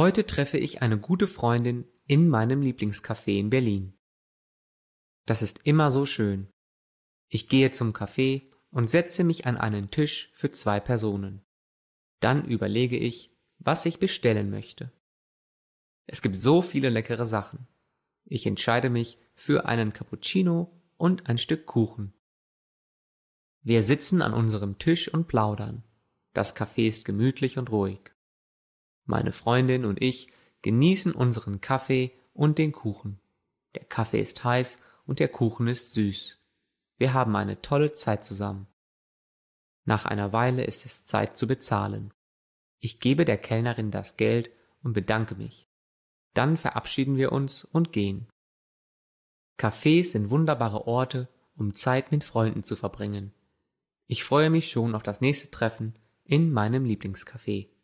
Heute treffe ich eine gute Freundin in meinem Lieblingscafé in Berlin. Das ist immer so schön. Ich gehe zum Café und setze mich an einen Tisch für zwei Personen. Dann überlege ich, was ich bestellen möchte. Es gibt so viele leckere Sachen. Ich entscheide mich für einen Cappuccino und ein Stück Kuchen. Wir sitzen an unserem Tisch und plaudern. Das Café ist gemütlich und ruhig. Meine Freundin und ich genießen unseren Kaffee und den Kuchen. Der Kaffee ist heiß und der Kuchen ist süß. Wir haben eine tolle Zeit zusammen. Nach einer Weile ist es Zeit zu bezahlen. Ich gebe der Kellnerin das Geld und bedanke mich. Dann verabschieden wir uns und gehen. Cafés sind wunderbare Orte, um Zeit mit Freunden zu verbringen. Ich freue mich schon auf das nächste Treffen in meinem Lieblingscafé.